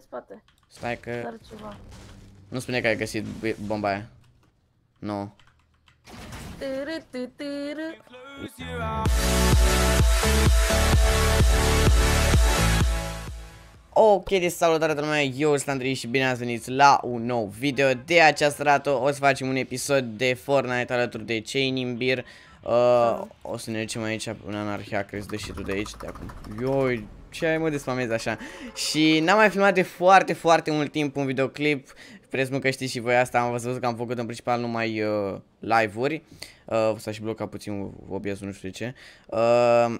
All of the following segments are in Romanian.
în spate. Stai că... Dar ceva. Nu spune că ai găsit bomba aia. Nu. Ok, de salutare de lumea, eu sunt Andrei și bine ați venit la un nou video De această dată o să facem un episod de Fortnite alături de chaining Imbir Uh, o să ne ducem aici în anarhia, crezi, de și tu de aici, de acum. Ioi, ce ai mă de așa? Și n-am mai filmat de foarte, foarte mult timp un videoclip. Presupun că știți și voi asta, am văzut că am făcut în principal numai uh, live-uri. Uh, s-a și blocat puțin obiezul, nu știu de ce. Uh,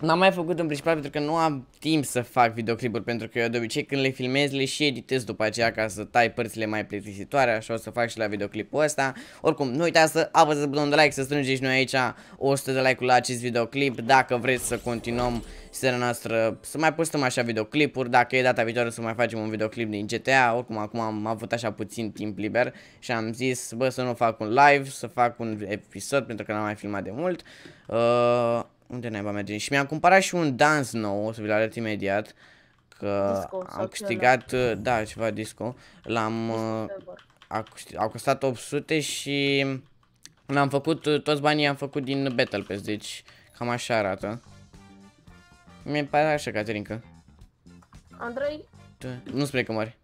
N-am mai făcut în principal pentru că nu am timp să fac videoclipuri Pentru că eu de obicei când le filmez le și editez după aceea ca să tai părțile mai plictisitoare Așa o să fac și la videoclipul ăsta Oricum nu uitați să apăsați butonul de like să strângeți noi aici 100 de like-uri la acest videoclip Dacă vreți să continuăm seria noastră să mai postăm așa videoclipuri Dacă e data viitoare să mai facem un videoclip din GTA Oricum acum am avut așa puțin timp liber Și am zis bă să nu fac un live, să fac un episod pentru că n-am mai filmat de mult uh... Unde ne va merge? Și mi-am cumpărat și un dans nou, o să vi-l arăt imediat. Că disco, am câștigat, uh, da, ceva disco. L-am... Uh, a, a costat 800 și... L-am făcut, uh, toți banii am făcut din Battle Pass, deci cam așa arată. Mi-e pare așa, Caterinca. Andrei? Tu, da, Nu spune că mori.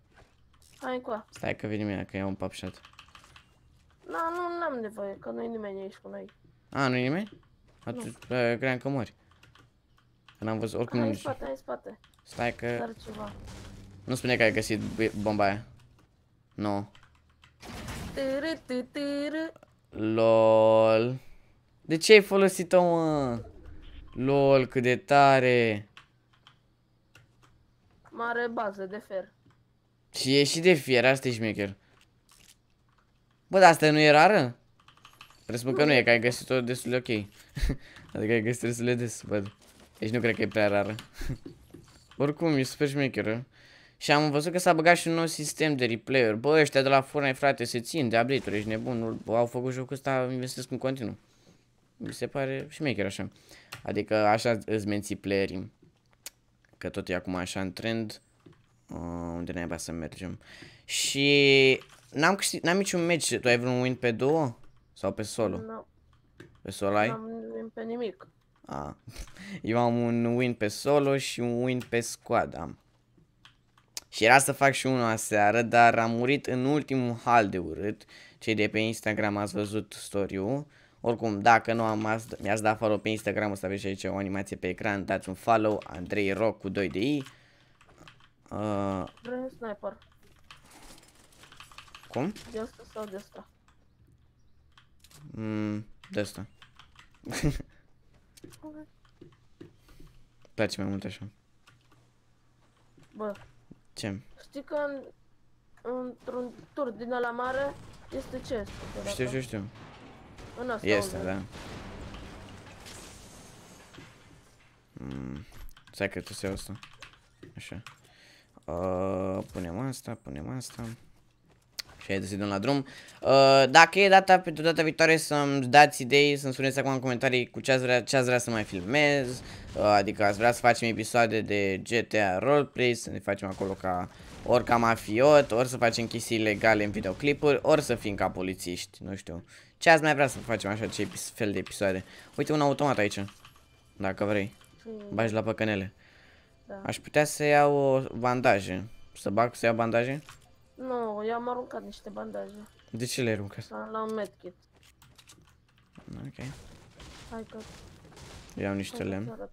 Hai cu Stai că vine mine, că iau un papșat. Na, nu, n-am nevoie, că nu-i nimeni aici cu noi. A, nu-i nimeni? Atunci, uh, cream că mori. Că n-am văzut oricum... Hai spate, hai spate. Stai că... Nu spune că ai găsit bomba aia. Nu. LOL. De ce ai folosit-o, mă? LOL, cât de tare. Mare bază de fer. Și e și de fier, asta e șmecher. Bă, dar asta nu e rară? spun că nu e, că ai găsit-o destul de ok. adică ai găsit destul de des, bă. Deci nu cred că e prea rară. Oricum, e super șmecheră. Și am văzut că s-a băgat și un nou sistem de replay-uri. Bă, ăștia de la Fortnite, frate, se țin de update-uri, ești nebun. Au făcut jocul ăsta, investesc în continuu. Mi se pare șmecher așa. Adică așa îți menții playerii. Că tot e acum așa în trend. Uh, unde ne să mergem? Și am n-am niciun match. Tu ai vreun win pe două? Sau pe solo? Nu. Pe solo ai? Nu am pe nimic. A. Eu am un win pe solo și un win pe squad am. Și era să fac și unul aseară, dar am murit în ultimul hal de urât. Cei de pe Instagram ați văzut story-ul. Oricum, dacă nu am mi-ați dat follow pe Instagram, o să aveți aici o animație pe ecran, dați un follow, Andrei Rock cu 2 de I. Uh... Vreau sniper. Cum? De asta sau de asta? Mmm, de asta. place mai mult așa. Bă. Ce? Știi că în, într-un tur din ala mare este ce Știu, știu, știu. În asta este, da. Mmm, secretul se asta. Așa. Uh, punem asta, punem asta și ai dus la drum. Uh, dacă e data, pentru data viitoare să-mi dați idei, să-mi spuneți acum în comentarii cu ce ați vrea, ce ați vrea să mai filmez, uh, adică ați vrea să facem episoade de GTA Roleplay, să ne facem acolo ca ori ca mafiot, ori să facem chestii ilegale în videoclipuri, ori să fim ca polițiști, nu știu. Ce ați mai vrea să facem așa, ce fel de episoade? Uite un automat aici, dacă vrei. Mm. Bagi la păcănele. Da. Aș putea să iau bandaje. Să bag să iau bandaje? Nu, no, eu am aruncat niște bandaje. De ce le-ai aruncat? La un medkit. Ok. Hai că... Iau niște lemn.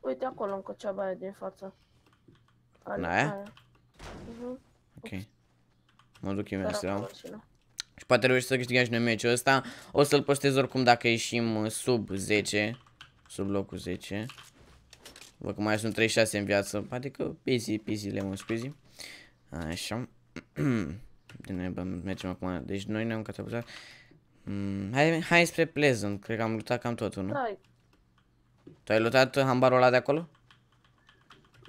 Uite acolo încă ceva aia din față. Aia? aia. Mhm. Uh Ok. Mă duc imediat să Și poate reușim să câștigăm și noi meciul ăsta. O să-l postez oricum dacă ieșim uh, sub 10. Sub locul 10. Văd că mai sunt 36 în viață. Adică easy, easy, lemon squeezy. Așa. de noi mergem acum. Deci noi ne-am catapultat. Mm, hai, hai spre Pleasant. Cred că am luptat cam totul, nu? Hai. Tu ai luptat hambarul ăla de acolo?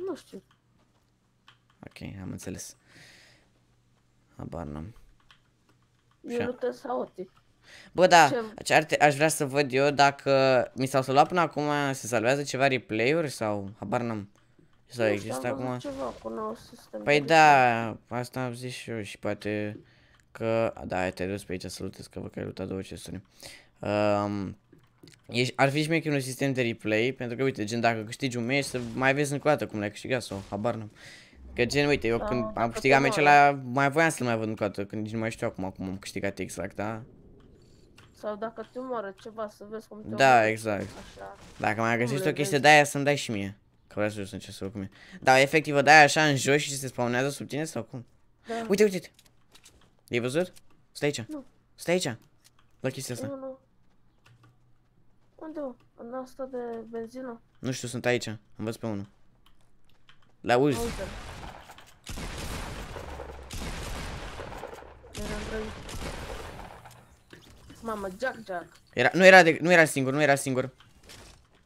Nu știu. Ok, am înțeles. Habar n-am. Eu luptez Bă, da, ce? Ar, aș vrea să văd eu dacă mi s-au luat până acum, se salvează ceva replay-uri sau habar n-am. Sau există acum? ceva cu nou Păi da, asta am zis și eu și poate că... Da, te-ai dus pe aici să lutezi că vă că ai lutat două chestiuni. Um, ești, ar fi șmecher un sistem de replay, pentru că, uite, gen, dacă câștigi un meci, să mai vezi încă o dată cum l-ai câștigat sau habar n-am. Că gen, uite, eu da, când am câștigat meciul ăla, mai voiam să-l mai văd încă o dată, când nici nu mai știu acum cum am câștigat exact, da? Sau dacă te omoară ceva, să vezi cum te Da, exact. Așa. Dacă mai găsești o chestie de aia, să-mi dai și mie. Că vreau să jos în ce să cum e. Da, efectiv, o dai așa în jos și se spawnează sub tine sau cum? Da. Uite, uite, uite. Ai văzut? Stai aici. Nu. Stai aici. La chestia asta. Nu, nu. Unde, mă? În asta de benzină? Nu știu, sunt aici. Am văzut pe unul. La uz. Mama Jack Jack. Era, nu, era de, nu era singur, nu era singur.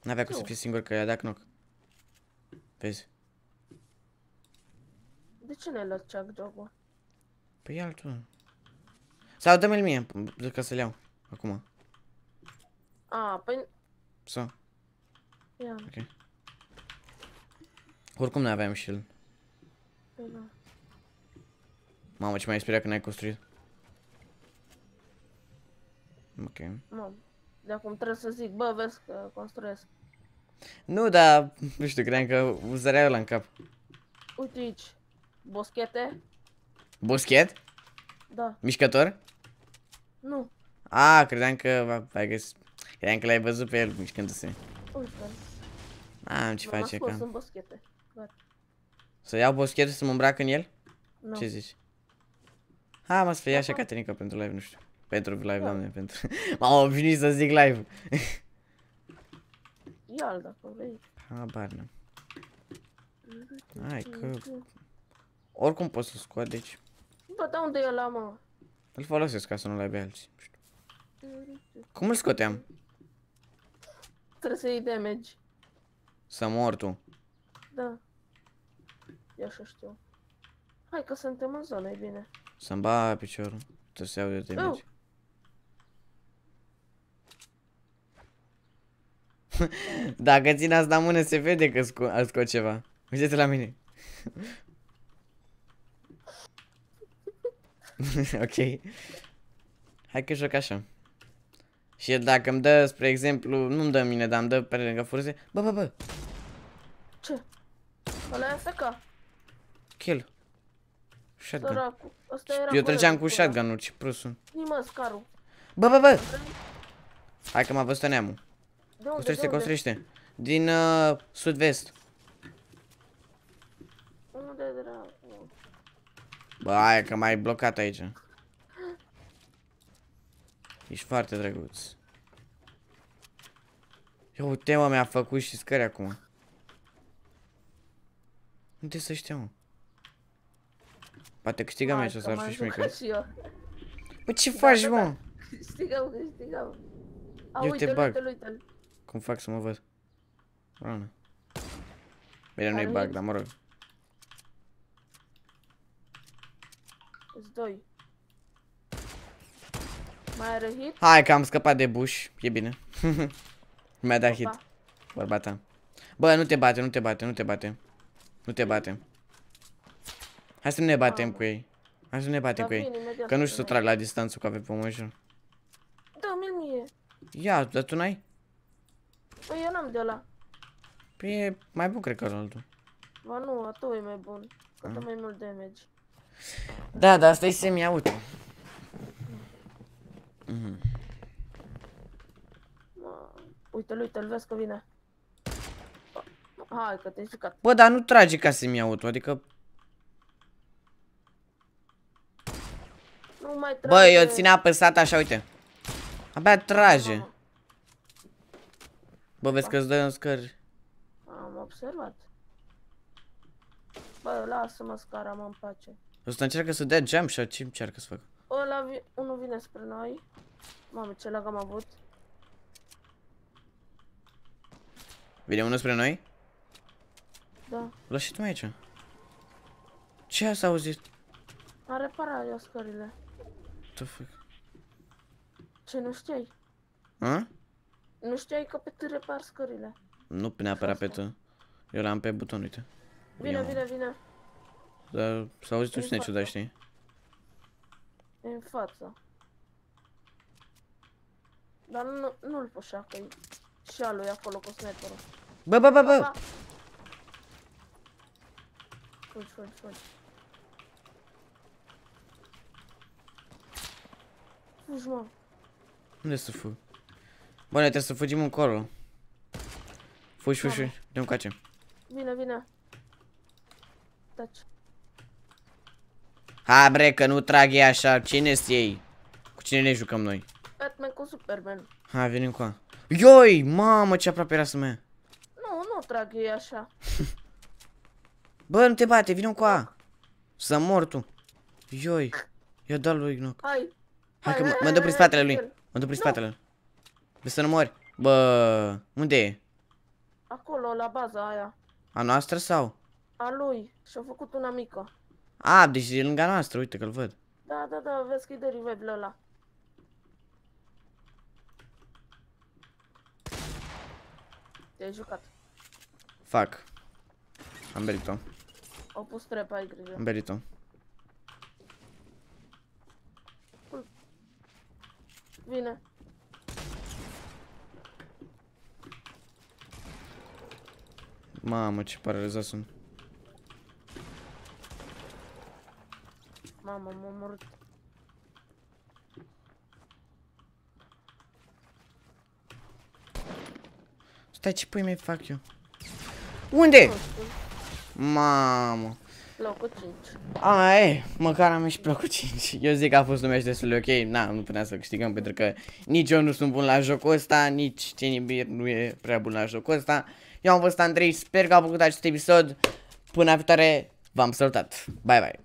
N-avea cum să fie singur, că dacă nu. Vezi? De ce ne ai luat Chuck job-ul? Păi ia tu. Sau dă-mi-l mie, ca să-l iau. Acum. A, păi... Să. Ia. Ok. Oricum ne aveam și-l. shield. Păi da. Mamă, ce mai ai speriat n ai construit? Ok. Mamă, de acum trebuie să zic, bă, vezi că construiesc. Nu, dar, nu știu, cred că zărea ăla în cap. Uite aici, boschete. Boschet? Da. Mișcător? Nu. A, credeam că, ai găsit, credeam că l-ai văzut pe el mișcându-se. Uite-l. am ce face ascult, ca. boschete. Să iau boschete să mă îmbrac în el? Nu. Ce zici? Ha, mă, să fie așa Caterinca pentru live, nu știu. Pentru live, da. doamne, pentru... M-am obișnuit să zic live. mondial, dacă vrei. Habar n-am. Hai că... Oricum poți să scoat, deci. Bă, da unde e ăla, mă? Îl folosesc ca să nu le aibă alții. Cum îl scoteam? Trebuie să iei damage. Să mor tu. Da. Eu așa știu. Hai că suntem în zonă, e bine. Să-mi ba piciorul. Trebuie să iau de damage. Eu. Dacă țin asta în mână se vede că sco scot ceva. Uite-te la mine. ok. Hai că joc așa. Și el dacă îmi dă, spre exemplu, nu-mi dă mine, dar îmi dă pe lângă furze. Bă, bă, bă. Ce? Ăla e FK. Kill. Shotgun. Eu trăgeam cu shotgun-uri, ce prost sunt. Nimă, scarul. Bă, bă, bă! Hai că m-a văzut neamul. De unde, construiește, de unde? construiește. Din uh, sud-vest. Unde dracu? Bă, aia că mai ai blocat aici. Ești foarte drăguț. Eu uite mă, mi-a făcut și scări acum. Unde să știu, mă? Poate câștigăm aici, să ar fi mică. Bă, ce faci, da, mă? Da, da. Câștigăm, câștigăm. A, uite-l, uite-l, uite-l. Cum fac să mă văd? Rana. Bine, nu-i bag, dar mă rog. doi. Mai are hit? Hai că am scăpat de buș, e bine. Mi-a dat hit. Bărbata. Bă, nu te bate, nu te bate, nu te bate. Nu te bate. Hai să nu ne batem cu ei. Hai să ne batem da, cu ei. Că nu știu să trag la distanță cu avem pe mă Da, mi mie. Ia, dar tu n-ai? Păi eu n-am de ăla. Păi e mai bun, cred că altul. Ba nu, a tău e mai bun. Că dă ah. mai mult damage. Da, dar asta e semi-auto. Mhm. Uite-l, uite-l, vezi că vine. Hai că te-ai jucat. Bă, dar nu trage ca semi-auto, adică... Bă, eu țin apăsat așa, uite. Abia trage. Aha. Bă, vezi da. că îți dai în scări. Am observat. Bă, lasă-mă scara, mă în pace. Ăsta încearcă să dea jump shot, ce încearcă să fac? Ăla, vi unul vine spre noi. Mamă, ce lag am avut. Vine unul spre noi? Da. Lăsa tu mai aici. Ce s-a auzit? A reparat eu scările. Ce fac? Ce nu știai? Hă? Nu știai că pe T repar scările. Nu neapărat pe T. Eu l-am pe buton, uite. Vine, vine, vine. Dar s-a auzit un sine ciudat, știi. E în față. Dar nu, nu-l pășea, că și a lui acolo cu sniperul. Bă, bă, bă, bă! Fugi, fugi, fugi. Fugi, mă. Unde să fugi? Bă, noi trebuie să fugim încolo. Fugi, fugi, fugi. Ne încoace. Vine, vine. Taci. Ha, bre, că nu trag ei așa. cine sunt ei? Cu cine ne jucăm noi? Batman cu Superman. Ha, venim cu a. Ioi, mamă, ce aproape era să ia Nu, nu trag ei așa. Bă, nu te bate, vină cu a. Să mor tu. Ioi. i-a dat lui Ignoc. Hai. Hai că mă, mă dă prin spatele lui. Mă dă prin spatele. Vrei să nu mori? Bă, unde e? Acolo, la baza aia. A noastră sau? A lui. Și-a făcut una mică. A, deci e lângă noastră, uite că-l văd. Da, da, da, vezi că i de revive ăla. Te-ai jucat. Fac. Am berit-o. Au pus trep, ai grijă. Am berit-o. Vine. Mamă, ce paralizat sunt. Mamă, m-am omorât. Stai, ce pui mai fac eu? Unde? Mamă. Locul 5. A, e, măcar am ieșit plăcut locul 5. Eu zic că a fost numește destul ok. Na, nu puteam să câștigăm pentru că nici eu nu sunt bun la jocul ăsta, nici Cenibir nu e prea bun la jocul ăsta. Eu am fost Andrei, sper că a făcut acest episod. Până la viitoare, v-am salutat. Bye, bye.